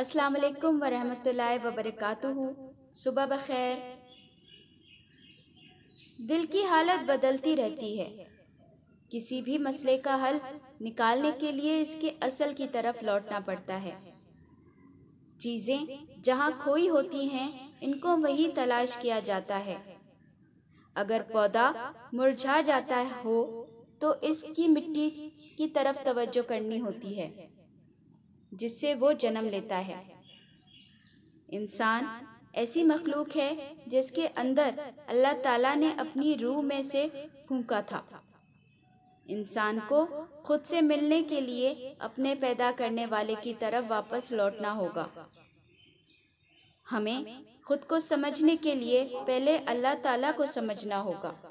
अस्सलाम वालेकुम वरहमतुल्लाहि वबरकातुहू सुबह बखैर दिल की हालत बदलती रहती है किसी भी मसले का हल निकालने के लिए इसके असल की तरफ लौटना पड़ता है चीज़ें जहां खोई होती हैं इनको वही तलाश किया जाता है अगर पौधा मुरझा जाता हो तो इसकी मिट्टी की तरफ तवज्जो करनी होती है जिससे वो जन्म लेता है इंसान ऐसी मखलूक है जिसके अंदर अल्लाह ताला ने अपनी रूह में से फूका था इंसान को खुद से मिलने के लिए अपने पैदा करने वाले की तरफ वापस लौटना होगा हमें खुद को समझने के लिए पहले अल्लाह ताला को समझना होगा